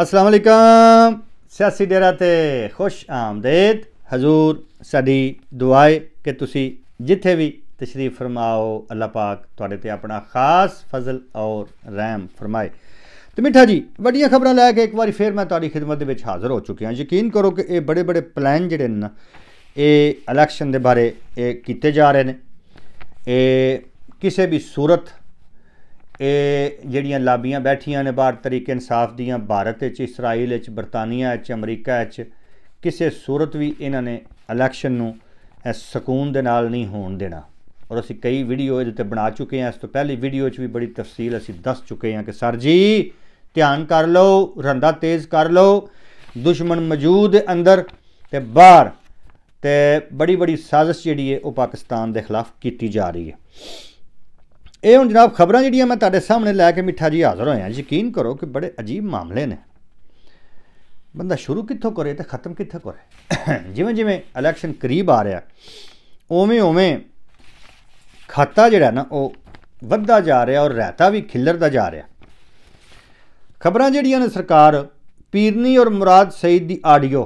ਅਸਲਾਮ ਅਲੈਕਮ ਸਿਆਸੀ ਡੇਰਾ ਤੇ ਖੁਸ਼ ਆਮਦੇਦ ਹਜ਼ੂਰ ਸਾਡੀ ਦੁਆਏ ਕਿ ਤੁਸੀਂ ਜਿੱਥੇ ਵੀ ਤਸ਼ਰੀਫ ਫਰਮਾਓ ਅੱਲਾਹ ਪਾਕ ਤੁਹਾਡੇ ਤੇ ਆਪਣਾ ਖਾਸ ਫਜ਼ਲ ਔਰ ਰਹਿਮ ਫਰਮਾਏ ਤੇ ਮਿੱਠਾ ਜੀ ਵੱਡੀਆਂ ਖਬਰਾਂ ਲੈ ਕੇ ਇੱਕ ਵਾਰੀ ਫੇਰ ਮੈਂ ਤੁਹਾਡੀ ਖidmat ਦੇ ਵਿੱਚ ਹਾਜ਼ਰ ਹੋ ਚੁੱਕਿਆ ਯਕੀਨ ਕਰੋ ਕਿ ਇਹ ਬੜੇ ਬੜੇ ਪਲਾਨ ਜਿਹੜੇ ਨੇ ਇਹ ਇਲੈਕਸ਼ਨ ਦੇ ਬਾਰੇ ਇਹ ਕੀਤੇ ਜਾ ਰਹੇ ਨੇ ਇਹ ਕਿਸੇ ਵੀ ਸੂਰਤ ਇਹ ਜਿਹੜੀਆਂ ਲਾਬੀਆਂ ਬੈਠੀਆਂ ਨੇ ਭਾਰਤ ਤਰੀਕੇ ਇਨਸਾਫ ਦੀਆਂ ਭਾਰਤ ਵਿੱਚ ਇਸਰਾਈਲ ਵਿੱਚ ਬਰਤਾਨੀਆ ਵਿੱਚ ਅਮਰੀਕਾ ਵਿੱਚ ਕਿਸੇ ਸੂਰਤ ਵੀ ਇਹਨਾਂ ਨੇ ਇਲੈਕਸ਼ਨ ਨੂੰ ਸਕੂਨ ਦੇ ਨਾਲ ਨਹੀਂ ਹੋਣ ਦੇਣਾ ਔਰ ਅਸੀਂ ਕਈ ਵੀਡੀਓ ਇਹਦੇ ਤੇ ਬਣਾ ਚੁੱਕੇ ਹਾਂ ਇਸ ਤੋਂ ਪਹਿਲੀ ਵੀਡੀਓ 'ਚ ਵੀ ਬੜੀ ਤਫਸੀਲ ਅਸੀਂ ਦੱਸ ਚੁੱਕੇ ਹਾਂ ਕਿ ਸਰ ਜੀ ਧਿਆਨ ਕਰ ਲਓ ਰੰਦਾ ਤੇਜ਼ ਕਰ ਲਓ ਦੁਸ਼ਮਣ ਮੌਜੂਦ ਅੰਦਰ ਤੇ ਬਾਹਰ ਤੇ ਬੜੀ ਬੜੀ ਸਾਜ਼ਿਸ਼ ਜਿਹੜੀ ਹੈ ਉਹ ਪਾਕਿਸਤਾਨ ਦੇ ਖਿਲਾਫ ਕੀਤੀ ਜਾ ਰਹੀ ਹੈ ਇਹ ਹੁਣ ਜਨਾਬ ਖਬਰਾਂ ਜਿਹੜੀਆਂ ਮੈਂ ਤੁਹਾਡੇ ਸਾਹਮਣੇ ਲੈ ਕੇ ਮਿੱਠਾ ਜੀ ਹਾਜ਼ਰ ਹੋਇਆ ਯਕੀਨ ਕਰੋ ਕਿ ਬੜੇ ਅਜੀਬ ਮਾਮਲੇ ਨੇ ਬੰਦਾ ਸ਼ੁਰੂ ਕਿੱਥੋਂ ਕਰੇ ਤੇ ਖਤਮ ਕਿੱਥੇ ਕਰੇ ਜਿਵੇਂ ਜਿਵੇਂ ਇਲੈਕਸ਼ਨ ਕਰੀਬ ਆ ਰਿਹਾ ਓਵੇਂ ਓਵੇਂ ਖਾਤਾ ਜਿਹੜਾ ਨਾ ਉਹ ਵੱਧਦਾ ਜਾ ਰਿਹਾ ਔਰ ਰਹਿਤਾ ਵੀ ਖਿੱਲਰਦਾ ਜਾ ਰਿਹਾ ਖਬਰਾਂ ਜਿਹੜੀਆਂ ਨੇ ਸਰਕਾਰ ਪੀਰਨੀ ਔਰ ਮੁਰਾਦ ਸਈਦ ਦੀ ਆਡੀਓ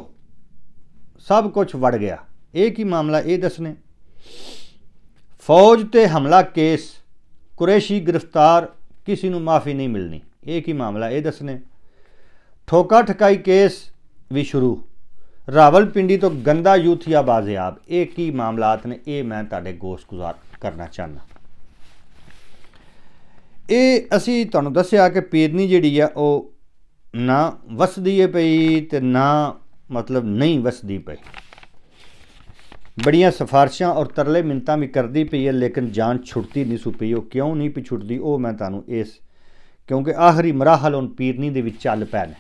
ਸਭ ਕੁਝ ਵੜ ਗਿਆ ਇਹ ਕੀ ਮਾਮਲਾ ਇਹ ਦੱਸਨੇ ਫੌਜ ਤੇ ਹਮਲਾ ਕੇਸ ਕੁਰੈਸ਼ੀ ਗ੍ਰਿਫਤਾਰ ਕਿਸੇ ਨੂੰ ਮਾਫੀ ਨਹੀਂ ਮਿਲਣੀ ਇਹ ਕੀ ਮਾਮਲਾ ਇਹ ਦੱਸਨੇ ਠੋਕਾ ਠਕਾਈ ਕੇਸ ਵੀ ਸ਼ੁਰੂ ਰਾਵਲਪਿੰਡੀ ਤੋਂ ਗੰਦਾ ਯੂਥੀਆ ਬਾਜ਼ਿਆਬ ਇਹ ਕੀ ਮਾਮਲਾਤ ਨੇ ਇਹ ਮੈਂ ਤੁਹਾਡੇ ਗੋਸ਼ ਗੁਜ਼ਾਰ ਕਰਨਾ ਚਾਹਨਾ ਇਹ ਅਸੀਂ ਤੁਹਾਨੂੰ ਦੱਸਿਆ ਕਿ ਪੀਰਨੀ ਜਿਹੜੀ ਆ ਉਹ ਨਾ ਵਸਦੀ ਏ ਪਈ ਤੇ ਨਾ ਮਤਲਬ ਨਹੀਂ ਵਸਦੀ ਪਈ ਬੜੀਆਂ ਸਫਾਰਸ਼ਾਂ ਔਰ ਤਰਲੇ ਮਿੰਤਾਂ ਵੀ ਕਰਦੀ ਪਈ ਹੈ ਲੇਕਿਨ ਜਾਨ ਛੁੱਟਦੀ ਨਹੀਂ ਸੂ ਪਈ ਉਹ ਕਿਉਂ ਨਹੀਂ ਪਈ ਛੁੱਟਦੀ ਉਹ ਮੈਂ ਤੁਹਾਨੂੰ ਇਸ ਕਿਉਂਕਿ ਆਖਰੀ ਮਰਾਹਲ ਹੁਣ ਪੀਰਨੀ ਦੇ ਵਿੱਚ ਚੱਲ ਪੈ ਨੇ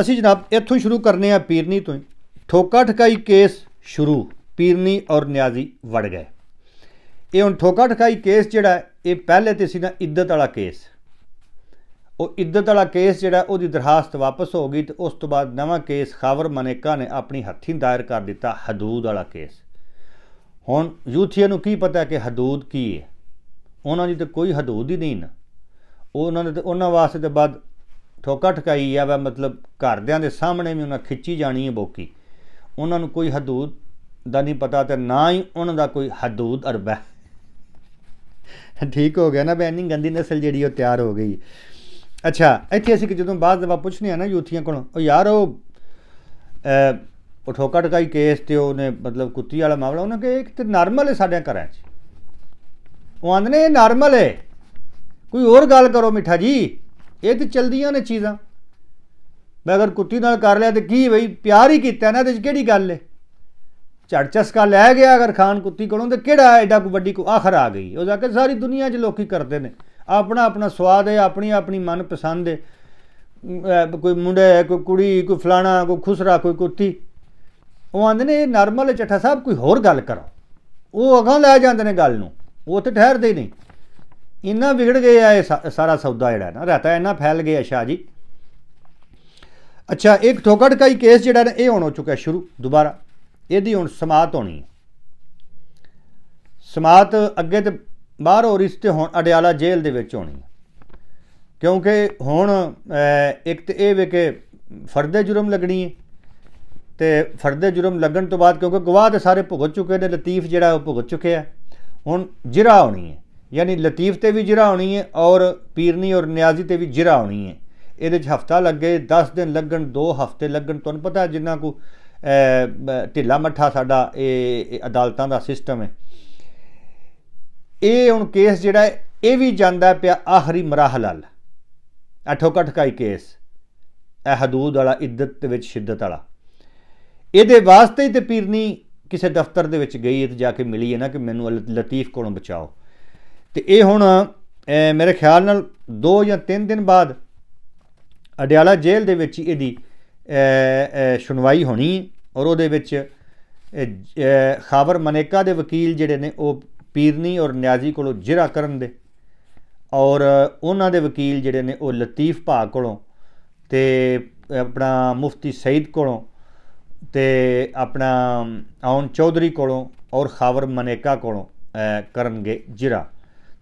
ਅਸੀਂ ਜਨਾਬ ਇੱਥੋਂ ਸ਼ੁਰੂ ਕਰਨੇ ਆ ਪੀਰਨੀ ਤੋਂ ਠੋਕਾ ਠਕਾਈ ਕੇਸ ਸ਼ੁਰੂ ਪੀਰਨੀ ਔਰ ਨਿਆਜ਼ੀ ਵੜ ਗਏ ਇਹ ਹੁਣ ਠੋਕਾ ਠਕਾਈ ਕੇਸ ਜਿਹੜਾ ਇਹ ਪਹਿਲੇ ਤੇ ਸੀ ਨਾ ਇੱਦਤ ਵਾਲਾ ਕੇਸ ਉਹ ਇੱਦਤ ਵਾਲਾ ਕੇਸ ਜਿਹੜਾ ਉਹਦੀ ਦਰਖਾਸਤ ਵਾਪਸ ਹੋ ਗਈ ਤੇ ਉਸ ਤੋਂ ਬਾਅਦ ਨਵਾਂ ਕੇਸ ਖਾਵਰ ਮਨੇਕਾ ਨੇ ਆਪਣੀ ਹੱਥੀਂ ਦਾਇਰ ਕਰ ਦਿੱਤਾ ਹਦੂਦ ਵਾਲਾ ਕੇਸ ਹੁਣ ਯੂਥੀਆ ਨੂੰ ਕੀ ਪਤਾ ਕਿ ਹਦੂਦ ਕੀ ਹੈ ਉਹਨਾਂ ਦੀ ਤਾਂ ਕੋਈ ਹਦੂਦ ਹੀ ਨਹੀਂ ਨਾ ਉਹਨਾਂ ਨੇ ਤੇ ਉਹਨਾਂ ਵਾਸਤੇ ਤੇ ਬਾਅਦ ਠੋਕਾ ਠਕਾਈ ਆ ਵਾ ਮਤਲਬ ਘਰਦਿਆਂ ਦੇ ਸਾਹਮਣੇ ਵੀ ਉਹਨਾਂ ਖਿੱਚੀ ਜਾਣੀ ਹੈ ਬੋਕੀ ਉਹਨਾਂ ਨੂੰ ਕੋਈ ਹਦੂਦ ਦਾ ਨਹੀਂ ਪਤਾ ਤੇ ਨਾ ਹੀ ਉਹਨਾਂ ਦਾ ਕੋਈ ਹਦੂਦ ਅਰਬਾ ਠੀਕ ਹੋ ਗਿਆ ਨਾ ਬੈਨਿੰਗ ਗੰਦੀ ਨਸਲ ਜਿਹੜੀ ਉਹ ਤਿਆਰ ਹੋ ਗਈ ਅੱਛਾ ਇੱਥੇ ਅਸੀਂ ਕਿ ਜਦੋਂ ਬਾਅਦ ਵਾ ਪੁੱਛਨੇ ਆ ਨਾ ਯੂਥੀਆਂ ਕੋਲ ਉਹ ਯਾਰ ਉਹ ਉਹ ਠੋਕਾ ਟਕਾਈ ਕੇਸ ਤੇ ਉਹਨੇ ਮਤਲਬ ਕੁੱਤੀ ਵਾਲਾ ਮਾਮਲਾ ਉਹਨਾਂ ਕਿ ਇੱਕ ਤੇ ਨਾਰਮਲ ਹੈ ਸਾਡੇ ਘਰਾਂ 'ਚ ਉਹ ਆਂਦੇ ਨੇ ਇਹ ਨਾਰਮਲ ਹੈ ਕੋਈ ਹੋਰ ਗੱਲ ਕਰੋ ਮਿੱਠਾ ਜੀ ਇਹ ਤੇ ਚਲਦੀਆਂ ਨੇ ਚੀਜ਼ਾਂ ਮੈਂ ਅਗਰ ਕੁੱਤੀ ਨਾਲ ਕਰ ਲਿਆ ਤੇ ਕੀ ਬਈ ਪਿਆਰ ਹੀ ਕੀਤਾ ਨਾ ਤੇ ਕਿਹੜੀ ਗੱਲ ਹੈ ਕਾ ਲੈ ਗਿਆ ਅਗਰ ਖਾਨ ਕੁੱਤੀ ਕੋਲੋਂ ਤੇ ਕਿਹੜਾ ਐਡਾ ਕੋ ਵੱਡੀ ਕੋ ਆਖਰ ਆ ਗਈ ਉਹ ਜਾ ਕੇ ਸਾਰੀ ਦੁਨੀਆ 'ਚ ਲੋਕੀ ਕਰਦੇ ਨੇ ਆਪਣਾ ਆਪਣਾ ਸਵਾਦ ਹੈ ਆਪਣੀ ਆਪਣੀ ਮਨ ਪਸੰਦ ਹੈ ਕੋਈ ਮੁੰਡਾ ਹੈ ਕੋਈ ਕੁੜੀ ਕੋਈ ਫਲਾਣਾ ਕੋਈ ਖੁਸਰਾ ਕੋਈ ਕੁੱਤੀ ਉਹ ਆਂਦੇ ਨੇ ਨਰਮਲ ਚੱਠਾ ਸਾਹਿਬ ਕੋਈ ਹੋਰ ਗੱਲ ਕਰੋ ਉਹ ਅਗਾਂ ਲੈ ਜਾਂਦੇ ਨੇ ਗੱਲ ਨੂੰ ਉਹ ਤੇ ਠਹਿਰਦੇ ਨਹੀਂ ਇੰਨਾ ਵਿਗੜ ਗਿਆ ਇਹ ਸਾਰਾ ਸੌਦਾ ਜਿਹੜਾ ਨਾ ਰਹਤਾ ਇੰਨਾ ਫੈਲ ਗਿਆ ਸ਼ਾਹ ਜੀ ਅੱਛਾ ਇੱਕ ਠੋਕੜ ਕਾਈ ਕੇਸ ਜਿਹੜਾ ਨਾ ਇਹ ਹੁਣ ਹੋ ਚੁੱਕਾ ਸ਼ੁਰੂ ਦੁਬਾਰਾ ਇਹਦੀ ਹੁਣ ਸਮਾਤ ਹੋਣੀ ਹੈ ਸਮਾਤ ਅੱਗੇ ਤੇ ਬਾਹਰ ਹੋ ਰਹੀ ਸੀ ਤੇ ਹੁਣ ਅਡਿਆਲਾ ਜੇਲ੍ਹ ਦੇ ਵਿੱਚ ਹੋਣੀ ਕਿਉਂਕਿ ਹੁਣ ਇੱਕ ਤੇ ਇਹ ਵੇ ਕਿ ਫਰਦੇ ਜੁਰਮ ਲੱਗਣੀ ਹੈ ਤੇ ਫਰਦੇ ਜੁਰਮ ਲੱਗਣ ਤੋਂ ਬਾਅਦ ਕਿਉਂਕਿ ਗਵਾਹ ਤੇ ਸਾਰੇ ਭੁਗਤ ਚੁੱਕੇ ਨੇ ਲਤੀਫ ਜਿਹੜਾ ਉਹ ਭੁਗਤ ਚੁੱਕਿਆ ਹੁਣ ਜਿਰਾ ਹੋਣੀ ਹੈ ਯਾਨੀ ਲਤੀਫ ਤੇ ਵੀ ਜਿਰਾ ਹੋਣੀ ਹੈ ਔਰ ਪੀਰਨੀ ਔਰ ਨਿਆਜ਼ੀ ਤੇ ਵੀ ਜਿਰਾ ਹੋਣੀ ਹੈ ਇਹਦੇ 'ਚ ਹਫਤਾ ਲੱਗੇ 10 ਦਿਨ ਲੱਗਣ 2 ਹਫਤੇ ਲੱਗਣ ਤੁਹਾਨੂੰ ਪਤਾ ਜਿੰਨਾ ਕੋ ਢਿੱਲਾ ਮੱਠਾ ਸਾਡਾ ਇਹ ਅਦਾਲਤਾਂ ਦਾ ਸਿਸਟਮ ਹੈ ਇਹ ਹੁਣ ਕੇਸ ਜਿਹੜਾ ਇਹ ਵੀ ਜਾਂਦਾ ਪਿਆ ਆਖਰੀ ਹਲ ਅਠੋ ਕਟਕਾਈ ਕੇਸ ਇਹ ਹਦੂਦ ਵਾਲਾ ਇੱਦਤ ਦੇ ਵਿੱਚ ਸ਼ਿੱਦਤ ਵਾਲਾ ਇਹਦੇ ਵਾਸਤੇ ਹੀ ਤੇ ਪੀਰਨੀ ਕਿਸੇ ਦਫ਼ਤਰ ਦੇ ਵਿੱਚ ਗਈ ਤੇ ਜਾ ਕੇ ਮਿਲੀ ਹੈ ਨਾ ਕਿ ਮੈਨੂੰ ਲਤੀਫ ਕੋਲੋਂ ਬਚਾਓ ਤੇ ਇਹ ਹੁਣ ਮੇਰੇ ਖਿਆਲ ਨਾਲ 2 ਜਾਂ 3 ਦਿਨ ਬਾਅਦ ਅਡਿਆਲਾ ਜੇਲ੍ਹ ਦੇ ਵਿੱਚ ਇਹਦੀ ਸੁਣਵਾਈ ਹੋਣੀ ਔਰ ਉਹਦੇ ਵਿੱਚ ਖਾਵਰ ਮਨੇਕਾ ਦੇ ਵਕੀਲ ਜਿਹੜੇ ਨੇ ਉਹ ਪੀਰਨੀ ਔਰ ਨਿਆਜ਼ੀ ਕੋਲੋਂ ਜਿਰਾ ਕਰਨ ਦੇ ਔਰ ਉਹਨਾਂ ਦੇ ਵਕੀਲ ਜਿਹੜੇ ਨੇ ਉਹ ਲਤੀਫ ਭਾ ਕੋਲੋਂ ਤੇ ਆਪਣਾ ਮੁਫਤੀ ਸੈਦ ਕੋਲੋਂ ਤੇ ਆਪਣਾ ਆਉਣ ਚੌਧਰੀ ਕੋਲੋਂ ਔਰ ਖਾਵਰ ਮਨੇਕਾ ਕੋਲੋਂ ਕਰਨਗੇ ਜਿਰਾ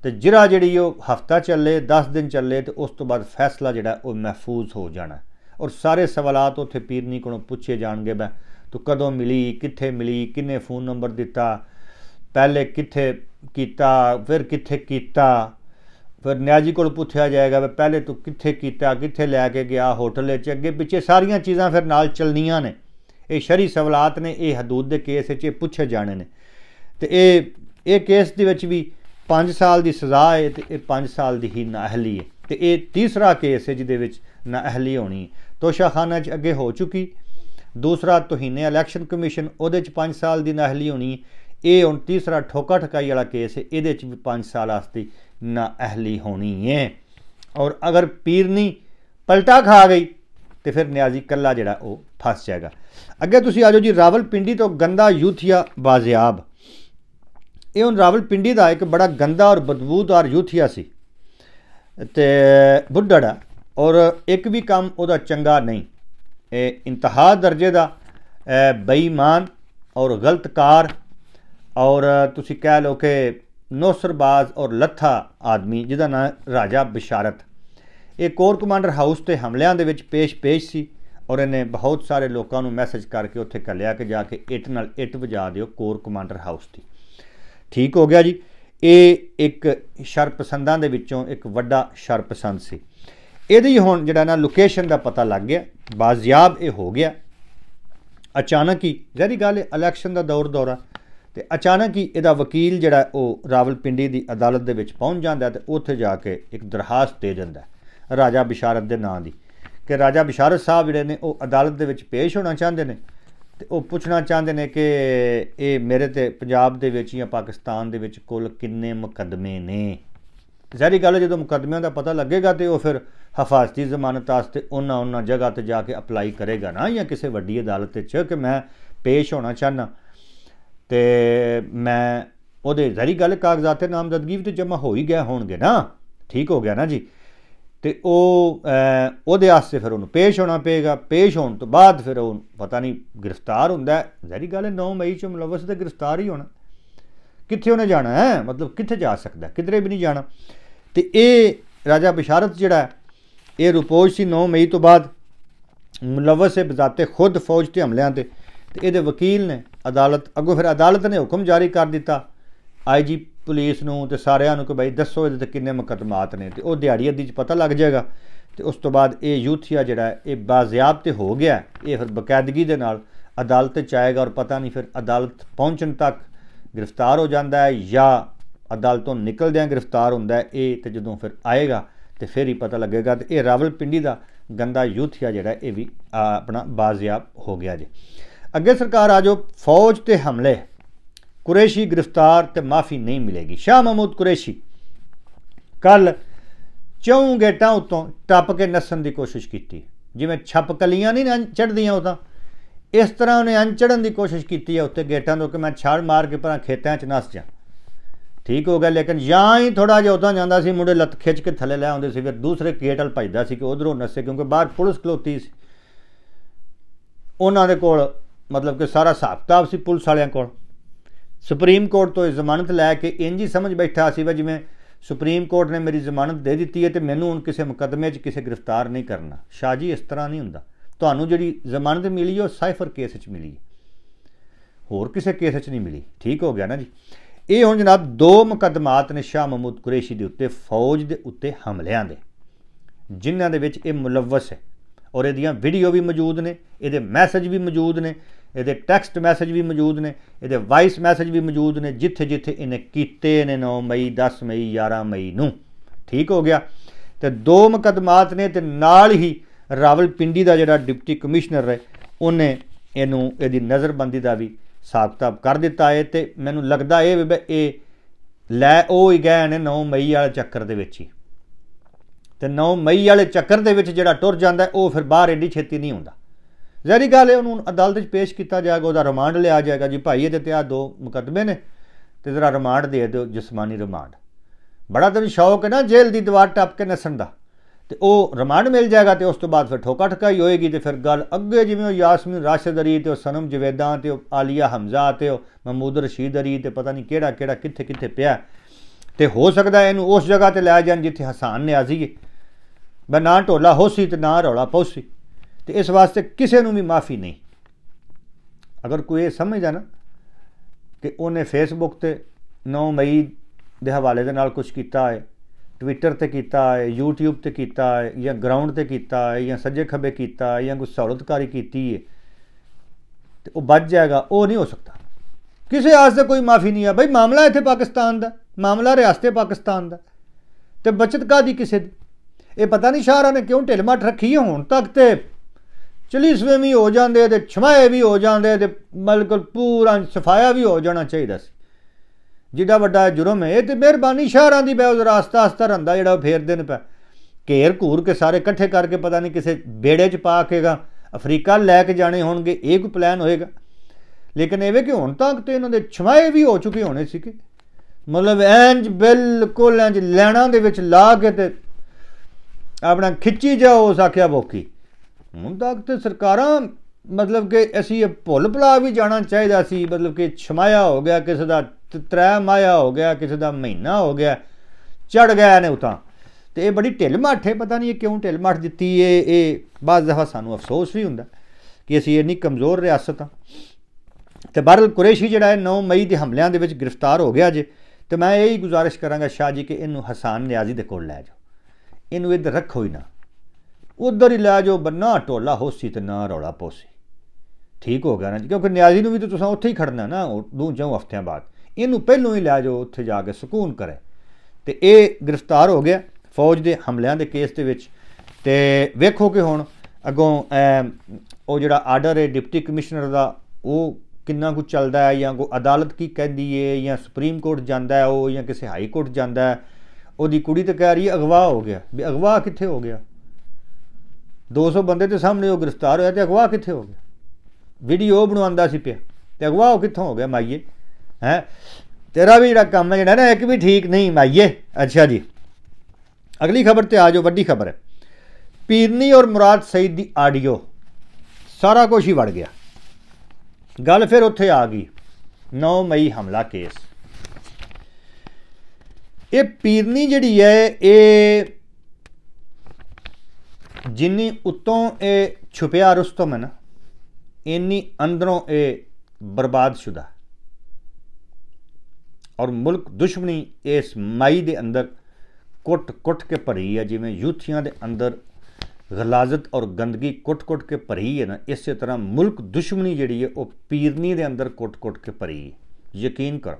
ਤੇ ਜਿਰਾ ਜਿਹੜੀ ਉਹ ਹਫਤਾ ਚੱਲੇ 10 ਦਿਨ ਚੱਲੇ ਤੇ ਉਸ ਤੋਂ ਬਾਅਦ ਫੈਸਲਾ ਜਿਹੜਾ ਉਹ ਮਹਿਫੂਜ਼ ਹੋ ਜਾਣਾ ਔਰ ਸਾਰੇ ਸਵਾਲਾਤ ਉਥੇ ਪੀਰਨੀ ਕੋਲੋਂ ਪੁੱਛੇ ਜਾਣਗੇ ਬੈ ਤੂੰ ਕਦੋਂ ਮਿਲੀ ਕਿੱਥੇ ਮਿਲੀ ਕਿੰਨੇ ਫੋਨ ਨੰਬਰ ਦਿੱਤਾ ਪਹਿਲੇ ਕਿੱਥੇ ਕੀਤਾ ਫਿਰ ਕਿੱਥੇ ਕੀਤਾ ਫਿਰ ਨਿਆਜੀ ਕੋਲ ਪੁੱਛਿਆ ਜਾਏਗਾ ਵੀ ਪਹਿਲੇ ਤੂੰ ਕਿੱਥੇ ਕੀਤਾ ਕਿੱਥੇ ਲੈ ਕੇ ਗਿਆ ਹੋਟਲ ਵਿੱਚ ਅੱਗੇ ਪਿੱਛੇ ਸਾਰੀਆਂ ਚੀਜ਼ਾਂ ਫਿਰ ਨਾਲ ਚਲਨੀਆਂ ਨੇ ਇਹ ਸ਼ਰੀ ਸਵਾਲਾਤ ਨੇ ਇਹ ਹਦੂਦ ਦੇ ਕੇਸ ਵਿੱਚ ਇਹ ਪੁੱਛੇ ਜਾਣੇ ਨੇ ਤੇ ਇਹ ਇਹ ਕੇਸ ਦੇ ਵਿੱਚ ਵੀ 5 ਸਾਲ ਦੀ ਸਜ਼ਾ ਹੈ ਤੇ ਇਹ 5 ਸਾਲ ਦੀ ਹੀ ਨਾਹਲੀ ਹੈ ਤੇ ਇਹ ਤੀਸਰਾ ਕੇਸ ਹੈ ਜਿਹਦੇ ਵਿੱਚ ਨਾਹਲੀ ਹੋਣੀ ਹੈ ਤੋਸ਼ਾਖਾਨਾ 'ਚ ਅੱਗੇ ਹੋ ਚੁੱਕੀ ਦੂਸਰਾ ਤੋਹੀਨੇ ਇਲੈਕਸ਼ਨ ਕਮਿਸ਼ਨ ਉਹਦੇ 'ਚ 5 ਸਾਲ ਦੀ ਨਾਹਲੀ ਹੋਣੀ ਹੈ ਇਹ ਹੁਣ ਤੀਸਰਾ ਠੋਕਾ ਠਕਾਈ ਵਾਲਾ ਕੇਸ ਹੈ ਇਹਦੇ ਚ ਵੀ 5 ਸਾਲ ਆਸਤੀ ਨਾ ਅਹਲੀ ਹੋਣੀ ਹੈ ਔਰ ਅਗਰ ਪੀਰਨੀ ਪਲਟਾ ਖਾ ਗਈ ਤੇ ਫਿਰ ਨਿਆਜ਼ੀ ਕੱਲਾ ਜਿਹੜਾ ਉਹ ਫਸ ਜਾਏਗਾ ਅੱਗੇ ਤੁਸੀਂ ਆਜੋ ਜੀ ਪਿੰਡੀ ਤੋਂ ਗੰਦਾ ਯੂਥੀਆ ਬਾਜ਼ਿਆਬ ਇਹ ਹੁਣ ਪਿੰਡੀ ਦਾ ਇੱਕ ਬੜਾ ਗੰਦਾ ਔਰ ਬਦਬੂਦਾਰ ਯੂਥੀਆ ਸੀ ਤੇ ਬੁੱਢੜਾ ਔਰ ਇੱਕ ਵੀ ਕੰਮ ਉਹਦਾ ਚੰਗਾ ਨਹੀਂ ਇਹ ਇੰਤਹਾ ਦਰਜੇ ਦਾ ਬੇਈਮਾਨ ਔਰ ਗਲਤਕਾਰ ਔਰ ਤੁਸੀਂ ਕਹਿ ਲਓ ਕਿ ਨੌਸਰਬਾਜ਼ ਔਰ ਲੱਥਾ ਆਦਮੀ ਜਿਹਦਾ ਨਾਮ ਰਾਜਾ ਬਿਸ਼ਾਰਤ ਇਹ ਕੋਰ ਕਮਾਂਡਰ ਹਾਊਸ ਤੇ ਹਮਲਿਆਂ ਦੇ ਵਿੱਚ ਪੇਸ਼-ਪੇਸ਼ ਸੀ ਔਰ ਇਹਨੇ ਬਹੁਤ ਸਾਰੇ ਲੋਕਾਂ ਨੂੰ ਮੈਸੇਜ ਕਰਕੇ ਉੱਥੇ ਕੱਲਿਆ ਕਿ ਜਾ ਕੇ ਇੱਟ ਨਾਲ ਇੱਟ ਵਜਾ ਦਿਓ ਕੋਰ ਕਮਾਂਡਰ ਹਾਊਸ ਦੀ ਠੀਕ ਹੋ ਗਿਆ ਜੀ ਇਹ ਇੱਕ ਸ਼ਰਪਸੰਦਾਂ ਦੇ ਵਿੱਚੋਂ ਇੱਕ ਵੱਡਾ ਸ਼ਰਪਸੰਦ ਸੀ ਇਹਦੀ ਹੁਣ ਜਿਹੜਾ ਨਾ ਲੋਕੇਸ਼ਨ ਦਾ ਪਤਾ ਲੱਗ ਗਿਆ ਬਾਜ਼ਿਆਬ ਇਹ ਹੋ ਗਿਆ ਅਚਾਨਕ ਹੀ ਜਿਹੜੀ ਗੱਲ ਇਲੈਕਸ਼ਨ ਦਾ ਦੌਰ ਦੌਰਾ ਤੇ ਅਚਾਨਕ ਹੀ ਇਹਦਾ ਵਕੀਲ ਜਿਹੜਾ ਉਹ ਰਾਵਲਪਿੰਡੀ ਦੀ ਅਦਾਲਤ ਦੇ ਵਿੱਚ ਪਹੁੰਚ ਜਾਂਦਾ ਤੇ ਉੱਥੇ ਜਾ ਕੇ ਇੱਕ ਦਰਖਾਸਤ ਦੇ ਦਿੰਦਾ ਰਾਜਾ ਬਿਸ਼ਾਰਤ ਦੇ ਨਾਂ ਦੀ ਕਿ ਰਾਜਾ ਬਿਸ਼ਾਰਤ ਸਾਹਿਬ ਜਿਹੜੇ ਨੇ ਉਹ ਅਦਾਲਤ ਦੇ ਵਿੱਚ ਪੇਸ਼ ਹੋਣਾ ਚਾਹੁੰਦੇ ਨੇ ਤੇ ਉਹ ਪੁੱਛਣਾ ਚਾਹੁੰਦੇ ਨੇ ਕਿ ਇਹ ਮੇਰੇ ਤੇ ਪੰਜਾਬ ਦੇ ਵਿੱਚ ਜਾਂ ਪਾਕਿਸਤਾਨ ਦੇ ਵਿੱਚ ਕੁੱਲ ਕਿੰਨੇ ਮੁਕੱਦਮੇ ਨੇ ਜ਼ਾਹਰੀ ਗੱਲ ਜਦੋਂ ਮੁਕੱਦਮਿਆਂ ਦਾ ਪਤਾ ਲੱਗੇਗਾ ਤੇ ਉਹ ਫਿਰ ਹਫਾਜ਼ਤੀ ਜ਼ਮਾਨਤ ਆਸਤੇ ਉਹਨਾਂ ਉਹਨਾਂ ਜਗ੍ਹਾ ਤੇ ਜਾ ਕੇ ਅਪਲਾਈ ਕਰੇਗਾ ਨਾ ਜਾਂ ਕਿਸੇ ਵੱਡੀ ਅਦਾਲਤ ਤੇ ਚ ਕਿ ਮੈਂ ਪੇਸ਼ ਹੋਣਾ ਚਾਹਨਾ ਤੇ ਮੈਂ ਉਹਦੇ ਜ਼ਰੀ ਗੱਲ ਕਾਗਜ਼ਾਤ ਤੇ ਨਾਮਜ਼ਦਗੀ ਵੀ ਤੇ ਜਮ੍ਹਾਂ ਹੋ ਹੀ ਗਿਆ ਹੋਣਗੇ ਨਾ ਠੀਕ ਹੋ ਗਿਆ ਨਾ ਜੀ ਤੇ ਉਹ ਉਹਦੇ ਆਸਤੇ ਫਿਰ ਉਹਨੂੰ ਪੇਸ਼ ਹੋਣਾ ਪਏਗਾ ਪੇਸ਼ ਹੋਣ ਤੋਂ ਬਾਅਦ ਫਿਰ ਉਹ ਪਤਾ ਨਹੀਂ ਗ੍ਰਿਫਤਾਰ ਹੁੰਦਾ ਜ਼ਰੀ ਗੱਲ 9 ਮਈ ਚ ਮਲਵਸ ਤੇ ਗ੍ਰਿਫਤਾਰ ਹੀ ਹੋਣਾ ਕਿੱਥੇ ਉਹਨੇ ਜਾਣਾ ਹੈ ਮਤਲਬ ਕਿੱਥੇ ਜਾ ਸਕਦਾ ਕਿਧਰੇ ਵੀ ਨਹੀਂ ਜਾਣਾ ਤੇ ਇਹ ਰਾਜਾ ਬਿਸ਼ਾਰਤ ਜਿਹੜਾ ਇਹ ਰਿਪੋਰਟ ਸੀ 9 ਮਈ ਤੋਂ ਬਾਅਦ ਦੇ ਬਜ਼ਾਤੇ ਖੁਦ ਫੌਜ ਤੇ ਹਮਲਿਆਂ ਤੇ ਤੇ ਇਹਦੇ ਵਕੀਲ ਨੇ ਅਦਾਲਤ ਅੱਗੋਂ ਫਿਰ ਅਦਾਲਤ ਨੇ ਹੁਕਮ ਜਾਰੀ ਕਰ ਦਿੱਤਾ ਆਈਜੀ ਪੁਲਿਸ ਨੂੰ ਤੇ ਸਾਰਿਆਂ ਨੂੰ ਕਿ ਬਈ ਦੱਸੋ ਇਹਦੇ ਤੇ ਕਿੰਨੇ ਮੁਕਦਮਾਤ ਨੇ ਤੇ ਉਹ ਦਿਹਾੜੀ ਅੱਧੀ ਚ ਪਤਾ ਲੱਗ ਜਾਏਗਾ ਤੇ ਉਸ ਤੋਂ ਬਾਅਦ ਇਹ ਯੂਥੀਆ ਜਿਹੜਾ ਇਹ ਬਾਜ਼ਿਆਬ ਤੇ ਹੋ ਗਿਆ ਇਹ ਫਿਰ ਬਕਾਇਦਗੀ ਦੇ ਨਾਲ ਅਦਾਲਤ ਤੇ ਚਾਏਗਾ ਔਰ ਪਤਾ ਨਹੀਂ ਫਿਰ ਅਦਾਲਤ ਪਹੁੰਚਣ ਤੱਕ ਗ੍ਰਿਫਤਾਰ ਹੋ ਜਾਂਦਾ ਹੈ ਜਾਂ ਅਦਾਲਤੋਂ ਨਿਕਲਦਿਆਂ ਗ੍ਰਿਫਤਾਰ ਹੁੰਦਾ ਹੈ ਇਹ ਤੇ ਜਦੋਂ ਫਿਰ ਆਏਗਾ ਤੇ ਫਿਰ ਹੀ ਪਤਾ ਲੱਗੇਗਾ ਤੇ ਇਹ ਰਾਵਲਪਿੰਡੀ ਦਾ ਗੰਦਾ ਯੂਥੀਆ ਜਿਹੜਾ ਇਹ ਵੀ ਆਪਣਾ ਬਾਜ਼ਿਆਬ ਹੋ ਗਿਆ ਜੀ ਅੱਗੇ ਸਰਕਾਰ ਆਜੋ ਫੌਜ ਤੇ ਹਮਲੇ ਕੁਰੈਸ਼ੀ ਗ੍ਰਿਫਤਾਰ ਤੇ ਮਾਫੀ ਨਹੀਂ ਮਿਲੇਗੀ ਸ਼ਾਹ ਮਹਮੂਦ ਕੁਰੈਸ਼ੀ ਕੱਲ ਚੌਂ ਗੇਟਾਂ ਉਤੋਂ ਟੱਪ ਕੇ ਨਸਣ ਦੀ ਕੋਸ਼ਿਸ਼ ਕੀਤੀ ਜਿਵੇਂ ਛੱਪ ਕਲੀਆਂ ਨਹੀਂ ਚੜਦੀਆਂ ਉਹ ਤਾਂ ਇਸ ਤਰ੍ਹਾਂ ਉਹਨੇ ਅੰਚੜਨ ਦੀ ਕੋਸ਼ਿਸ਼ ਕੀਤੀ ਹੈ ਉੱਤੇ ਗੇਟਾਂ ਤੋਂ ਕਿ ਮੈਂ ਛਾਲ ਮਾਰ ਕੇ ਪਰਾਂ ਖੇਤਾਂ 'ਚ ਨਸ ਜਾ ਠੀਕ ਹੋ ਗਿਆ ਲੇਕਿਨ ਜਾਂ ਹੀ ਥੋੜਾ ਜਿਹਾ ਉਦਾਂ ਜਾਂਦਾ ਸੀ ਮੁੰਡੇ ਲੱਤ ਖਿੱਚ ਕੇ ਥੱਲੇ ਲੈ ਆਉਂਦੇ ਸੀ ਫਿਰ ਦੂਸਰੇ ਗੇਟ ਵੱਲ ਭਜਦਾ ਸੀ ਕਿ ਉਧਰੋਂ ਨਸੇ ਕਿਉਂਕਿ ਬਾਹਰ ਪੁਲਿਸ ਖਲੋਤੀ ਸੀ ਉਹਨਾਂ ਦੇ ਕੋਲ ਮਤਲਬ ਕਿ ਸਾਰਾ ਹਿਸਾਬ ਕਿਤਾਬ ਸੀ ਪੁਲਿਸ ਵਾਲਿਆਂ ਕੋਲ ਸੁਪਰੀਮ ਕੋਰਟ ਤੋਂ ਜ਼ਮਾਨਤ ਲੈ ਕੇ ਇੰਜ ਹੀ ਸਮਝ ਬੈਠਾ ਸੀ ਵਾ ਜਿਵੇਂ ਸੁਪਰੀਮ ਕੋਰਟ ਨੇ ਮੇਰੀ ਜ਼ਮਾਨਤ ਦੇ ਦਿੱਤੀ ਹੈ ਤੇ ਮੈਨੂੰ ਹੁਣ ਕਿਸੇ ਮੁਕਦਮੇ 'ਚ ਕਿਸੇ ਗ੍ਰਿਫਤਾਰ ਨਹੀਂ ਕਰਨਾ ਸ਼ਾਜੀ ਇਸ ਤਰ੍ਹਾਂ ਨਹੀਂ ਹੁੰਦਾ ਤੁਹਾਨੂੰ ਜਿਹੜੀ ਜ਼ਮਾਨਤ ਮਿਲੀ ਉਹ ਸਾਈਫਰ ਕੇਸ 'ਚ ਮਿਲੀ ਹੋਰ ਕਿਸੇ ਕੇਸ 'ਚ ਨਹੀਂ ਮਿਲੀ ਠੀਕ ਹੋ ਗਿਆ ਨਾ ਜੀ ਇਹ ਹੁਣ ਜਨਾਬ ਦੋ ਮੁਕਦਮਾਤ ਨੇ ਸ਼ਾਹ ਮਹਿਮੂਦ ਕੁਰੇਸ਼ੀ ਦੇ ਉੱਤੇ ਫੌਜ ਦੇ ਉੱਤੇ ਹਮਲਿਆਂ ਦੇ ਜਿਨ੍ਹਾਂ ਦੇ ਵਿੱਚ ਇਹ ਮੁਲਵਸ ਹੈ ਔਰ ਇਹਦੀਆਂ ਵੀਡੀਓ ਵੀ ਮੌਜੂਦ ਨੇ ਇਹਦੇ ਮੈਸੇਜ ਵੀ ਮੌਜੂਦ ਨੇ ਇਹਦੇ ਟੈਕਸਟ ਮੈਸੇਜ ਵੀ ਮੌਜੂਦ ਨੇ ਇਹਦੇ ਵਾਇਸ ਮੈਸੇਜ ਵੀ ਮੌਜੂਦ ਨੇ ਜਿੱਥੇ-ਜਿੱਥੇ ਇਹਨੇ ਕੀਤੇ ਨੇ 9 ਮਈ 10 ਮਈ 11 ਮਈ ਨੂੰ ਠੀਕ ਹੋ ਗਿਆ ਤੇ ਦੋ ਮੁਕਦਮਾਤ ਨੇ ਤੇ ਨਾਲ ਹੀ ਰਾਵਲਪਿੰਡੀ ਦਾ ਜਿਹੜਾ ਡਿਪਟੀ ਕਮਿਸ਼ਨਰ ਰਹੇ ਉਹਨੇ ਇਹਨੂੰ ਇਹਦੀ ਨਜ਼ਰਬੰਦੀ ਦਾ ਵੀ ਸਾਬਤਾਬ ਕਰ ਦਿੱਤਾ ਹੈ ਤੇ ਮੈਨੂੰ ਲੱਗਦਾ ਇਹ ਵੀ ਇਹ ਲੈ ਉਹ ਹੀ ਗਏ ਨੇ 9 ਮਈ ਵਾਲੇ ਚੱਕਰ ਦੇ ਵਿੱਚ ਹੀ ਤੇ 9 ਮਈ ਵਾਲੇ ਚੱਕਰ ਦੇ ਵਿੱਚ ਜਿਹੜਾ ਟੁਰ ਜਾਂਦਾ ਉਹ ਫਿਰ ਬਾਹਰ ਏਡੀ ਛੇਤੀ ਨਹੀਂ ਹੁੰਦਾ ਜਿਹੜੀ ਗੱਲ ਹੈ ਉਹਨੂੰ ਅਦਾਲਤ 'ਚ ਪੇਸ਼ ਕੀਤਾ ਜਾਏਗਾ ਉਹਦਾ ਰਿਮਾਂਡ ਲਿਆ ਜਾਏਗਾ ਜੀ ਭਾਈ ਇਹਦੇ ਤੇ ਆ ਦੋ ਮੁਕੱਦਮੇ ਨੇ ਤੇ ਜ਼ਰਾ ਰਿਮਾਂਡ ਦੇ ਦਿਓ ਜਿਸਮਾਨੀ ਰਿਮਾਂਡ ਬੜਾ ਤੈਨੂੰ ਸ਼ੌਕ ਹੈ ਨਾ ਜੇਲ੍ਹ ਦੀ ਦੀਵਾਰ ਟੱਪ ਕੇ ਨਸਣ ਦਾ ਤੇ ਉਹ ਰਿਮਾਂਡ ਮਿਲ ਜਾਏਗਾ ਤੇ ਉਸ ਤੋਂ ਬਾਅਦ ਫਿਰ ਠੋਕਾ ਠਕਾਈ ਹੋਏਗੀ ਤੇ ਫਿਰ ਗੱਲ ਅੱਗੇ ਜਿਵੇਂ ਉਹ ਯਾਸਮੀਨ ਰਾਸ਼ਦ ਅਰੀ ਤੇ ਉਹ ਸਨਮ ਜਵੇਦਾਂ ਤੇ ਉਹ ਆਲੀਆ ਹਮਜ਼ਾ ਤੇ ਉਹ ਮਹਮੂਦ ਰਸ਼ੀਦ ਅਰੀ ਤੇ ਪਤਾ ਨਹੀਂ ਕਿਹੜਾ ਕਿਹੜਾ ਕਿੱਥੇ ਕਿੱਥੇ ਪਿਆ ਤੇ ਹੋ ਸਕਦਾ ਇਹਨੂੰ ਉਸ ਜਗ੍ਹਾ ਤੇ ਲੈ ਜਾਣ ਜਿੱਥੇ ਹਸਾਨ ਨਿਆਜ਼ੀ ਹੈ ਬਨਾ ਢੋਲਾ ਹੋਸੀ ਤੇ ਨਾ ਰੌਲਾ ਪੌਸੀ ਤੇ ਇਸ ਵਾਸਤੇ ਕਿਸੇ ਨੂੰ ਵੀ ਮਾਫੀ ਨਹੀਂ ਅਗਰ ਕੋਈ ਇਹ ਸਮਝਦਾ ਨਾ ਕਿ ਉਹਨੇ ਫੇਸਬੁੱਕ ਤੇ 9 ਮਈ ਦੇ ਹਵਾਲੇ ਦੇ ਨਾਲ ਕੁਝ ਕੀਤਾ ਹੈ ਟਵਿੱਟਰ ਤੇ ਕੀਤਾ ਹੈ YouTube ਤੇ ਕੀਤਾ ਹੈ ਜਾਂ ਗਰਾਊਂਡ ਤੇ ਕੀਤਾ ਹੈ ਜਾਂ ਸੱਜੇ ਖੱਬੇ ਕੀਤਾ ਹੈ ਜਾਂ ਕੋਈ ਸਹੂਲਤਕਾਰੀ ਕੀਤੀ ਹੈ ਤੇ ਉਹ ਵੱਜ ਜਾਏਗਾ ਉਹ ਨਹੀਂ ਹੋ ਸਕਦਾ ਕਿਸੇ ਆਸਤੇ ਕੋਈ ਮਾਫੀ ਨਹੀਂ ਆ ਬਈ ਮਾਮਲਾ ਇੱਥੇ ਪਾਕਿਸਤਾਨ ਦਾ ਮਾਮਲਾ ਰਿਆਸਤੇ ਪਾਕਿਸਤਾਨ ਦਾ ਤੇ ਬਚਤ ਕਾਦੀ ਕਿਸੇ ਦੀ ਇਹ ਪਤਾ ਨਹੀਂ ਸ਼ਾਹਰਾ ਨੇ ਕਿਉਂ ਢਿਲਮਟ ਰੱਖੀ ਹੁਣ ਤੱਕ ਤੇ 40ਵੇਂ ਵੀ ਹੋ ਜਾਂਦੇ ਤੇ ਛਮਾਏ ਵੀ ਹੋ ਜਾਂਦੇ ਤੇ ਬਿਲਕੁਲ ਪੂਰਾ ਸਫਾਇਆ ਵੀ ਹੋ ਜਾਣਾ ਚਾਹੀਦਾ ਸੀ ਜਿੱਡਾ ਵੱਡਾ ਜੁਰਮ ਹੈ ਇਹ ਤੇ ਮਿਹਰਬਾਨੀ ਸ਼ਹਿਰਾਂ ਦੀ ਬੈ ਉਹ ਰਾਸਤਾ ਅਸਤਾ ਰੰਦਾ ਜਿਹੜਾ ਫੇਰ ਦਿਨ ਪੈ ਘੇਰ ਘੂਰ ਕੇ ਸਾਰੇ ਇਕੱਠੇ ਕਰਕੇ ਪਤਾ ਨਹੀਂ ਕਿਸੇ ਬੇੜੇ 'ਚ ਪਾ ਕੇਗਾ ਅਫਰੀਕਾ ਲੈ ਕੇ ਜਾਣੇ ਹੋਣਗੇ ਇਹ ਕੋਈ ਪਲਾਨ ਹੋਏਗਾ ਲੇਕਿਨ ਇਹ ਕਿ ਹੁਣ ਤੱਕ ਤੇ ਇਹਨਾਂ ਦੇ ਛਮਾਏ ਵੀ ਹੋ ਚੁੱਕੇ ਹੋਣੇ ਸੀ ਕਿ ਮਤਲਬ ਇੰਜ ਬਿਲਕੁਲ ਇੰਜ ਲੈਣਾ ਦੇ ਵਿੱਚ ਲਾ ਕੇ ਤੇ ਆਪਣਾ ਖਿੱਚੀ ਜਾਓ ਉਸ ਆਖਿਆ ਬੋਕੀ ਹੁਣ ਤੱਕ ਤੇ ਸਰਕਾਰਾਂ ਮਤਲਬ ਕਿ ਅਸੀਂ ਇਹ ਭੁੱਲ ਭਲਾ ਵੀ ਜਾਣਾ ਚਾਹੀਦਾ ਸੀ ਮਤਲਬ ਕਿ ਛਮਾਇਆ ਹੋ ਗਿਆ ਕਿਸੇ ਦਾ ਤ੍ਰੈ ਮਾਇਆ ਹੋ ਗਿਆ ਕਿਸੇ ਦਾ ਮਹੀਨਾ ਹੋ ਗਿਆ ਚੜ ਗਿਆ ਨੇ ਉਤਾਂ ਤੇ ਇਹ ਬੜੀ ਢਿੱਲ ਮੱਠ ਪਤਾ ਨਹੀਂ ਇਹ ਕਿਉਂ ਢਿੱਲ ਮੱਠ ਦਿੱਤੀ ਇਹ ਇਹ ਬਾਜ਼ ਦਫਾ ਸਾਨੂੰ ਅਫਸੋਸ ਵੀ ਹੁੰਦਾ ਕਿ ਅਸੀਂ ਇੰਨੀ ਕਮਜ਼ੋਰ ਰਿਆਸਤ ਆ ਤੇ ਬਰਲ ਕੁਰੇਸ਼ੀ ਜਿਹੜਾ ਹੈ 9 ਮਈ ਦੇ ਹਮਲਿਆਂ ਦੇ ਵਿੱਚ ਗ੍ਰਿਫਤਾਰ ਹੋ ਗਿਆ ਜੇ ਤੇ ਮੈਂ ਇਹ ਹੀ ਗੁਜ਼ਾਰਿਸ਼ ਕਰਾਂਗਾ ਸ਼ਾਹ ਜੀ ਕਿ ਇਹਨੂੰ ਹਸਾਨ ਨਿਆਜ਼ੀ ਦੇ ਕੋਲ ਲੈ ਜਾਓ ਇਹਨੂੰ ਇੱਧਰ ਰੱਖੋ ਹੀ ਨਾ ਉਧਰ ਹੀ ਲੈ ਜਾਓ ਬੰਨਾ ਟੋਲਾ ਹੋਸੀ ਤੇ ਨਾ ਰੌਲਾ ਪੋਸੀ ਠੀਕ ਹੋ ਗਿਆ ਨਾ ਜੀ ਕਿਉਂਕਿ ਨਿਆਜ਼ੀ ਨੂੰ ਵੀ ਤਾਂ ਤੁਸੀਂ ਉੱਥੇ ਹੀ ਖੜਨਾ ਨਾ ਦੋ ਚੌਂ ਹਫ਼ਤਿਆਂ ਬਾਅਦ ਇਹਨੂੰ ਪਹਿਲੋਂ ਹੀ ਲੈ ਜਾਓ ਉੱਥੇ ਜਾ ਕੇ ਸਕੂਨ ਕਰੇ ਤੇ ਇਹ ਗ੍ਰਿਫਤਾਰ ਹੋ ਗਿਆ ਫੌਜ ਦੇ ਹਮਲਿਆਂ ਦੇ ਕੇਸ ਦੇ ਵਿੱਚ ਤੇ ਵੇਖੋ ਕਿ ਹੁਣ ਅੱਗੋਂ ਉਹ ਜਿਹੜਾ ਆਰਡਰ ਹੈ ਡਿਪਟੀ ਕਮਿਸ਼ਨਰ ਦਾ ਉਹ ਕਿੰਨਾ ਕੁ ਚੱਲਦਾ ਹੈ ਜਾਂ ਕੋ ਅਦਾਲਤ ਕੀ ਕਹਿੰਦੀ ਹੈ ਜਾਂ ਸੁਪਰੀਮ ਕੋਰਟ ਜਾਂਦਾ ਹੈ ਉਹ ਜਾਂ ਕਿਸੇ ਹਾਈ ਕੋਰਟ ਜਾਂਦਾ ਹੈ ਉਹਦੀ ਕੁੜੀ ਤਾਂ ਕਹਿ ਰਹੀ ਅਗਵਾ ਹੋ ਗਿਆ ਵੀ ਅਗਵਾ ਕਿੱਥੇ ਹੋ ਗਿਆ 200 ਬੰਦੇ ਦੇ ਸਾਹਮਣੇ ਉਹ ਗ੍ਰਿਫਤਾਰ ਹੋਇਆ ਤੇ ਅਗਵਾ ਕਿੱਥੇ ਹੋ ਗਿਆ ਵੀਡੀਓ ਬਣਵਾਉਂਦਾ ਸੀ ਪਿਆ ਤੇ ਅਗਵਾ ਉਹ ਕਿੱਥੋਂ ਹੋ ਗਿਆ ਮਾਈਏ ਹੈ ਤੇਰਾ ਵੀ ਜਿਹੜਾ ਕੰਮ ਹੈ ਜਿਹੜਾ ਨਾ ਇੱਕ ਵੀ ਠੀਕ ਨਹੀਂ ਮਾਈਏ ਅੱਛਾ ਜੀ ਅਗਲੀ ਖਬਰ ਤੇ ਆ ਜਾਓ ਵੱਡੀ ਖਬਰ ਹੈ ਪੀਰਨੀ ਔਰ ਮੁਰਾਦ ਸਈਦ ਦੀ ਆਡੀਓ ਸਾਰਾ ਕੁਝ ਹੀ ਵੜ ਗਿਆ ਗੱਲ ਫਿਰ ਉੱਥੇ ਆ ਗਈ 9 ਮਈ ਹਮਲਾ ਕੇਸ ਇਹ ਪੀਰਨੀ ਜਿਹੜੀ ਹੈ ਇਹ ਜਿੰਨੀ ਉਤੋਂ ਇਹ ਛੁਪਿਆ ਰੁਸਤਮ ਹੈ ਨਾ ਇੰਨੀ ਅੰਦਰੋਂ ਇਹ ਬਰਬਾਦशुदा ਔਰ ਮੁਲਕ ਦੁਸ਼ਮਣੀ ਇਸ ਮਾਈ ਦੇ ਅੰਦਰ ਕੁੱਟ-ਕੁੱਟ ਕੇ ਭਰੀ ਹੈ ਜਿਵੇਂ ਯੂਥੀਆਂ ਦੇ ਅੰਦਰ ਗਲਾਜ਼ਤ ਔਰ ਗੰਦਗੀ ਕੁੱਟ-ਕੁੱਟ ਕੇ ਭਰੀ ਹੈ ਨਾ ਇਸੇ ਤਰ੍ਹਾਂ ਮੁਲਕ ਦੁਸ਼ਮਣੀ ਜਿਹੜੀ ਹੈ ਉਹ ਪੀਰਨੀ ਦੇ ਅੰਦਰ ਕੁੱਟ-ਕੁੱਟ ਕੇ ਭਰੀ ਹੈ ਯਕੀਨ ਕਰੋ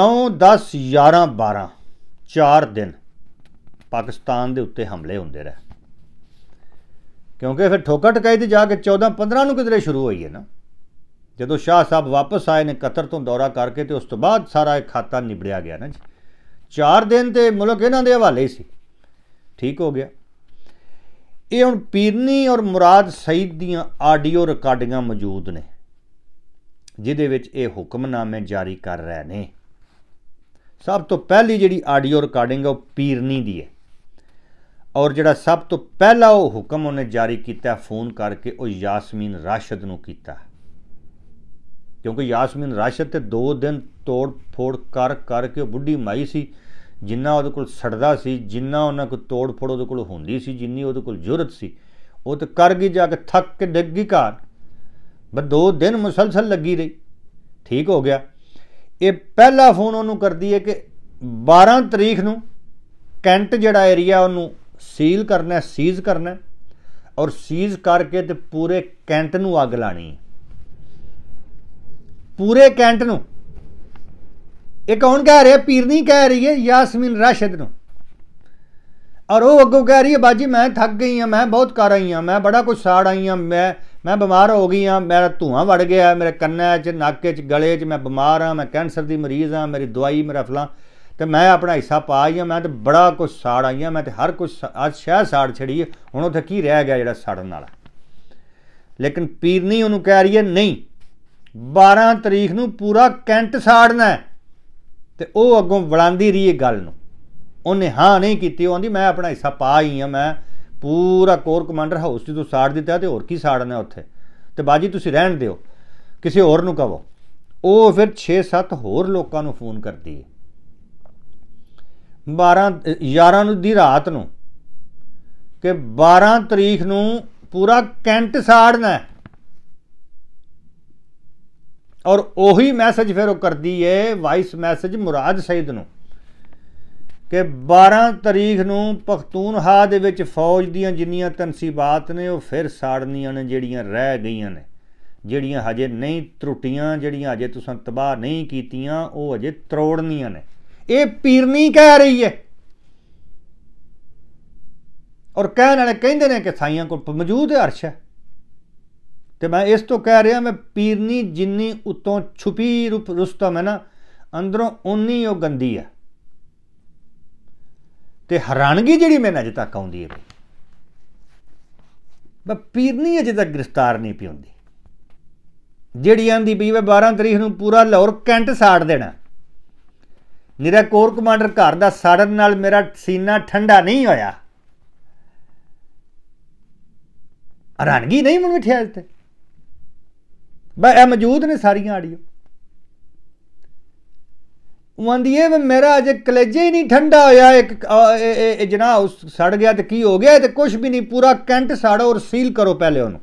9 10 11 12 4 ਦਿਨ ਪਾਕਿਸਤਾਨ ਦੇ ਉੱਤੇ ਹਮਲੇ ਹੁੰਦੇ ਰਹੇ ਕਿਉਂਕਿ ਫਿਰ ਠੋਕਾ ਟਕਾਈ ਤੇ ਜਾ ਕੇ 14 15 ਨੂੰ ਕਿਦਰੇ ਸ਼ੁਰੂ ਹੋਈ ਹੈ ਨਾ ਜਦੋਂ ਸ਼ਾਹ ਸਾਹਿਬ ਵਾਪਸ ਆਏ ਨੇ ਕਤਰ ਤੋਂ ਦੌਰਾ ਕਰਕੇ ਤੇ ਉਸ ਤੋਂ ਬਾਅਦ ਸਾਰਾ ਇਹ ਖਾਤਾ ਨਿਬੜਿਆ ਗਿਆ ਨਾ ਜੀ 4 ਦਿਨ ਤੇ ਮੁਲਕ ਇਹਨਾਂ ਦੇ ਹਵਾਲੇ ਸੀ ਠੀਕ ਹੋ ਗਿਆ ਇਹ ਹੁਣ ਪੀਰਨੀ ਔਰ ਮੁਰਾਦ ਸਈਦ ਦੀਆਂ ਆਡੀਓ ਰਿਕਾਰਡਿੰਗਾਂ ਮੌਜੂਦ ਨੇ ਜਿਹਦੇ ਵਿੱਚ ਇਹ ਹੁਕਮਨਾਮੇ ਜਾਰੀ ਕਰ ਰਹੇ ਨੇ ਸਭ ਤੋਂ ਪਹਿਲੀ ਜਿਹੜੀ ਆਡੀਓ ਰਿਕਾਰਡਿੰਗ ਉਹ ਪੀਰਨੀ ਦੀ ਹੈ ਔਰ ਜਿਹੜਾ ਸਭ ਤੋਂ ਪਹਿਲਾ ਉਹ ਹੁਕਮ ਉਹਨੇ ਜਾਰੀ ਕੀਤਾ ਫੋਨ ਕਰਕੇ ਉਹ ਯਾਸਮੀਨ ਰਾਸ਼ਦ ਨੂੰ ਕੀਤਾ ਕਿਉਂਕਿ ਯਾਸਮੀਨ ਰਾਸ਼ਦ ਤੇ 2 ਦਿਨ ਤੋੜ ਫੋੜ ਕਰ ਕਰਕੇ ਬੁੱਢੀ ਮਾਈ ਸੀ ਜਿੰਨਾ ਉਹਦੇ ਕੋਲ ਸੜਦਾ ਸੀ ਜਿੰਨਾ ਉਹਨਾਂ ਕੋਲ ਤੋੜ ਫੋੜ ਉਹਦੇ ਕੋਲ ਹੁੰਦੀ ਸੀ ਜਿੰਨੀ ਉਹਦੇ ਕੋਲ ਜੁਰਤ ਸੀ ਉਹ ਤੇ ਕਰ ਗਈ ਜਾ ਕੇ ਥੱਕ ਕੇ ਡਿੱਗ ਗਈ ਘਰ ਬਸ 2 ਦਿਨ ਮੁਸਲਸਲ ਲੱਗੀ ਰਹੀ ਠੀਕ ਹੋ ਗਿਆ ਇਹ ਪਹਿਲਾ ਫੋਨ ਉਹਨੂੰ ਕਰਦੀ ਹੈ ਕਿ 12 ਤਰੀਕ ਨੂੰ ਕੈਂਟ ਜਿਹੜਾ ਏਰੀਆ ਉਹਨੂੰ ਸੀਲ ਕਰਨਾ ਹੈ ਸੀਜ਼ ਕਰਨਾ ਔਰ ਸੀਜ਼ ਕਰਕੇ ਤੇ ਪੂਰੇ ਕੈਂਟ ਨੂੰ ਅੱਗ ਲਾਣੀ ਪੂਰੇ ਕੈਂਟ ਨੂੰ ਇਹ ਕੌਣ ਕਹਿ ਰਿਹਾ ਪੀਰ ਨਹੀਂ ਕਹਿ ਰਹੀ ਹੈ ਯਾਸਮੀਨ ਰਾਸ਼ਦ ਨੂੰ ਔਰ ਉਹ ਅੱਗੋਂ ਕਹਿ ਰਹੀ ਹੈ ਬਾਜੀ ਮੈਂ ਥੱਕ ਗਈ ਹਾਂ ਮੈਂ ਬਹੁਤ ਕਰ ਆਈ ਹਾਂ ਮੈਂ ਬੜਾ ਕੁਝ ਸਾੜ ਆਈ ਹਾਂ ਮੈਂ ਮੈਂ ਬਿਮਾਰ ਹੋ ਗਈ ਹਾਂ ਮੇਰਾ ਧੂਆਂ ਵੜ ਗਿਆ ਮੇਰੇ ਕੰਨਾਂ 'ਚ ਨੱਕ 'ਚ ਗਲੇ 'ਚ ਮੈਂ ਬਿਮਾਰ ਹਾਂ ਮੈਂ ਕੈਂਸਰ ਦੀ ਮਰੀਜ਼ ਹਾਂ ਮੇਰੀ ਦਵਾਈ ਮੇਰਾ ਫਲਾਂ ਤੇ ਮੈਂ ਆਪਣਾ ਹਿੱਸਾ ਪਾ ਆਈ ਆ ਮੈਂ ਤੇ ਬੜਾ ਕੁਝ ਸਾੜ ਆਈ ਆ ਮੈਂ ਤੇ ਹਰ ਕੁਝ ਅੱਜ ਸ਼ਹਿ ਸਾੜ ਛੜੀ ਹੁਣ ਉਥੇ ਕੀ ਰਹਿ ਗਿਆ ਜਿਹੜਾ ਸਾੜਨ ਵਾਲਾ ਲੇਕਿਨ ਪੀਰਨੀ ਉਹਨੂੰ ਕਹਿ ਰਹੀ ਹੈ ਨਹੀਂ 12 ਤਰੀਕ ਨੂੰ ਪੂਰਾ ਕੈਂਟ ਸਾੜਨਾ ਤੇ ਉਹ ਅੱਗੋਂ ਵੜਾਂਦੀ ਰਹੀ ਇਹ ਗੱਲ ਨੂੰ ਉਹਨੇ ਹਾਂ ਨਹੀਂ ਕੀਤੀ ਉਹ ਆਂਦੀ ਮੈਂ ਆਪਣਾ ਹਿੱਸਾ ਪਾ ਆਈ ਆ ਮੈਂ ਪੂਰਾ ਕੋਰ ਕਮਾਂਡਰ ਹਾਊਸ ਤੋਂ ਸਾੜ ਦਿੱਤਾ ਤੇ ਹੋਰ ਕੀ ਸਾੜਨਾ ਉੱਥੇ ਤੇ ਬਾਜੀ ਤੁਸੀਂ ਰਹਿਣ ਦਿਓ ਕਿਸੇ ਹੋਰ ਨੂੰ ਕਹੋ ਉਹ ਫਿਰ 6-7 ਹੋਰ ਲੋਕਾਂ ਨੂੰ ਫੋਨ ਕਰਦੀ ਹੈ 12 11 ਨੂੰ ਦੀ ਰਾਤ ਨੂੰ ਕਿ 12 ਤਰੀਕ ਨੂੰ ਪੂਰਾ ਕੈਂਟ ਸਾੜਨਾ ਔਰ ਉਹੀ ਮੈਸੇਜ ਫਿਰ ਉਹ ਕਰਦੀ ਏ ਵਾਇਸ ਮੈਸੇਜ ਮੁਰਾਦ ਸੈਦ ਨੂੰ ਕਿ 12 ਤਰੀਕ ਨੂੰ ਪਖਤੂਨਹਾ ਦੇ ਵਿੱਚ ਫੌਜ ਦੀਆਂ ਜਿੰਨੀਆਂ ਤਨਸੀਬਾਤ ਨੇ ਉਹ ਫਿਰ ਸਾੜਨੀਆਂ ਨੇ ਜਿਹੜੀਆਂ ਰਹਿ ਗਈਆਂ ਨੇ ਜਿਹੜੀਆਂ ਹਜੇ ਨਹੀਂ ਤਰੁੱਟੀਆਂ ਜਿਹੜੀਆਂ ਹਜੇ ਤੁਸੀਂ ਤਬਾਹ ਨਹੀਂ ਕੀਤੀਆਂ ਉਹ ਹਜੇ ਤਰੋੜਨੀਆਂ ਨੇ ਇਹ ਪੀਰਨੀ ਕਹਿ ਰਹੀ ਹੈ ਔਰ ਕਹਿਣ ਵਾਲੇ ਕਹਿੰਦੇ ਨੇ ਕਿ ਸਾਈਆਂ ਕੋਲ ਮੌਜੂਦ ਹੈ ਅਰਸ਼ ਹੈ ਤੇ ਮੈਂ ਇਸ ਤੋਂ ਕਹਿ ਰਿਹਾ ਮੈਂ ਪੀਰਨੀ ਜਿੰਨੀ ਉਤੋਂ ਛੁਪੀ ਰੂਪ ਰੁਸਤਮ ਹੈ ਨਾ ਅੰਦਰੋਂ ਉਨੀ ਉਹ ਗੰਦੀ ਹੈ ਤੇ ਹੈਰਾਨਗੀ ਜਿਹੜੀ ਮੈਨੂੰ ਅਜੇ ਤੱਕ ਆਉਂਦੀ ਹੈ ਬਈ ਪੀਰਨੀ ਅਜੇ ਤੱਕ ਗ੍ਰਿਫਤਾਰ ਨਹੀਂ ਪਿਉਂਦੀ ਜਿਹੜੀ ਆਂਦੀ ਵੀ 12 ਤਰੀਕ ਨੂੰ ਪੂਰਾ ਲਾਹੌਰ ਕੈਂਟ ਸਾੜ ਦੇਣਾ ਮੇਰਾ ਕੋਰ ਕਮਾਂਡਰ ਘਰ ਦਾ ਸਾੜਨ ਨਾਲ ਮੇਰਾ ਸੀਨਾ ਠੰਡਾ ਨਹੀਂ ਹੋਇਆ ਹਰਾਨਗੀ ਨਹੀਂ ਮਨ ਮਿਠਿਆ ਤੇ ਬਸ ਇਹ ਮੌਜੂਦ ਨੇ ਸਾਰੀਆਂ ਉਹਨਾਂ ਦੀ ਇਹ ਮੇਰਾ ਅਜੇ ਕਲੇਜੇ ਹੀ ਨਹੀਂ ਠੰਡਾ ਹੋਇਆ ਇੱਕ ਇਹ ਜਨਾ ਉਸ ਸੜ ਗਿਆ ਤੇ ਕੀ ਹੋ ਗਿਆ ਤੇ ਕੁਝ ਵੀ ਨਹੀਂ ਪੂਰਾ ਕੈਂਟ ਸਾੜੋ ਔਰ ਸੀਲ ਕਰੋ ਪਹਿਲੇ ਉਹਨੂੰ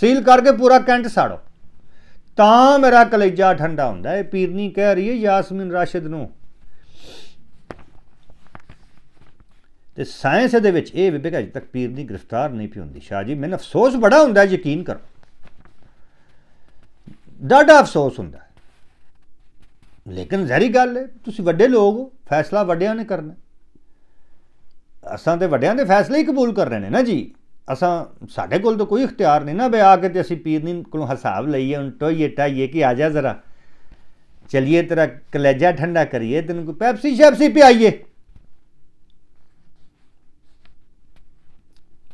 ਸੀਲ ਕਰਕੇ ਪੂਰਾ ਕੈਂਟ ਸਾੜੋ ਤਾਂ ਮੇਰਾ ਕਲੇਜਾ ਠੰਡਾ ਹੁੰਦਾ ਇਹ ਪੀਰਨੀ ਕਹਿ ਰਹੀ ਹੈ ਯਾਸਮੀਨ ਰਾਸ਼ਿਦ ਨੂੰ ਤੇ ਸਾਇੰਸ ਦੇ ਵਿੱਚ ਇਹ ਵਿਵੇਕ ਅਜੇ ਤੱਕ ਪੀਰ ਦੀ ਗ੍ਰਿਫਤਾਰ ਨਹੀਂ ਪਈ ਹੁੰਦੀ ਸ਼ਾਹ ਜੀ ਮੈਨੂੰ ਅਫਸੋਸ ਬੜਾ ਹੁੰਦਾ ਯਕੀਨ ਕਰੋ ਡਾਡਾ ਅਫਸੋਸ ਹੁੰਦਾ ਲੇਕਿਨ ਜ਼ਹਿਰੀ ਗੱਲ ਹੈ ਤੁਸੀਂ ਵੱਡੇ ਲੋਕ ਹੋ ਫੈਸਲਾ ਵੱਡਿਆਂ ਨੇ ਕਰਨਾ ਅਸਾਂ ਤੇ ਵੱਡਿਆਂ ਦੇ ਫੈਸਲੇ ਹੀ ਕਬੂਲ ਕਰ ਰਹੇ ਨੇ ਨਾ ਜੀ ਅਸਾਂ ਸਾਡੇ ਕੋਲ ਤਾਂ ਕੋਈ ਇਖਤਿਆਰ ਨਹੀਂ ਨਾ ਬਈ ਆ ਕੇ ਤੇ ਅਸੀਂ ਪੀਰ ਨੀ ਕੋਲੋਂ ਹਿਸਾਬ ਲਈਏ ਹੁਣ ਟੋਈਏ ਟਾਈਏ ਕਿ ਆ ਜਾ ਜ਼ਰਾ ਚਲਿਏ ਤੇਰਾ ਕਲੇਜਾ ਠੰਡਾ ਕਰੀਏ ਤੈਨੂੰ ਕੋਈ ਪੈਪਸੀ ਸ਼ੈਪਸੀ ਪਿਆਈਏ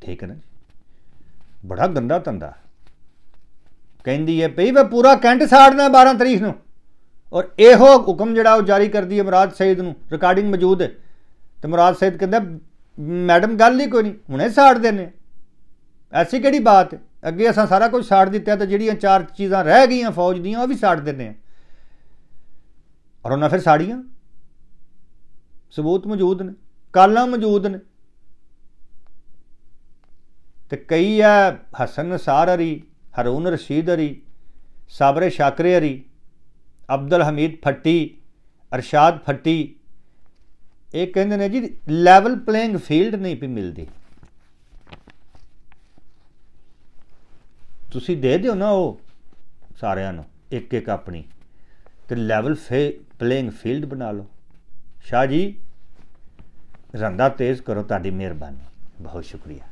ਠੀਕ ਹੈ ਨਾ ਬੜਾ ਗੰਦਾ ਧੰਦਾ ਕਹਿੰਦੀ ਹੈ ਭਈ ਮੈਂ ਪੂਰਾ ਕੈਂਟ ਸਾੜਨਾ 12 ਤਰੀਕ ਨੂੰ ਔਰ ਇਹੋ ਹੁਕਮ ਜਿਹੜਾ ਉਹ ਜਾਰੀ ਕਰਦੀ ਹੈ ਮਰਾਦ ਸੈਦ ਨੂੰ ਰਿਕਾਰਡਿੰਗ ਮੌਜੂਦ ਹੈ ਤੇ ਮਰਾਦ ਸੈਦ ਕਹਿੰਦਾ ਮੈਡਮ ਗੱਲ ਹੀ ਕੋਈ ਨਹੀਂ ਹੁਣੇ ਸਾੜ ਦੇਨੇ ਐਸੀ ਕਿਹੜੀ ਬਾਤ ਹੈ ਅੱਗੇ ਅਸਾਂ ਸਾਰਾ ਕੁਝ ਸਾੜ ਦਿੱਤਾ ਤੇ ਜਿਹੜੀਆਂ ਚਾਰ ਚੀਜ਼ਾਂ ਰਹਿ ਗਈਆਂ ਫੌਜ ਦੀਆਂ ਉਹ ਵੀ ਸਾੜ ਦਿੰਨੇ ਆ ਔਰ ਉਹਨਾਂ ਫਿਰ ਸਾੜੀਆਂ ਸਬੂਤ ਮੌਜੂਦ ਨੇ ਕਾਲਾ ਮੌਜੂਦ ਨੇ ਤੇ ਕਈ ਆ ਹਸਨ ਨਸਾਰ ਅਰੀ ਹਰੂਨ ਰਸ਼ੀਦ ਅਰੀ ਸਾਬਰ ਅਰੀ ਅਬਦੁਲ ਹਮੀਦ ਫੱਟੀ ਅਰਸ਼ਾਦ ਫੱਟੀ ਇਹ ਕਹਿੰਦੇ ਨੇ ਜੀ ਲੈਵਲ ਪਲੇਇੰਗ ਫੀਲਡ ਨਹੀਂ ਵੀ ਮਿਲਦੀ ਤੁਸੀਂ ਦੇ ਦਿਓ ਨਾ ਉਹ ਸਾਰਿਆਂ ਨੂੰ ਇੱਕ ਇੱਕ ਆਪਣੀ ਤੇ ਲੈਵਲ ਫੇ ਪਲੇਇੰਗ ਫੀਲਡ ਬਣਾ ਲਓ ਸ਼ਾਹ ਜੀ ਰੰਦਾ ਤੇਜ਼ ਕਰੋ ਤੁਹਾਡੀ ਮਿਹਰਬਾਨੀ ਬਹੁਤ ਸ਼ੁਕਰੀਆ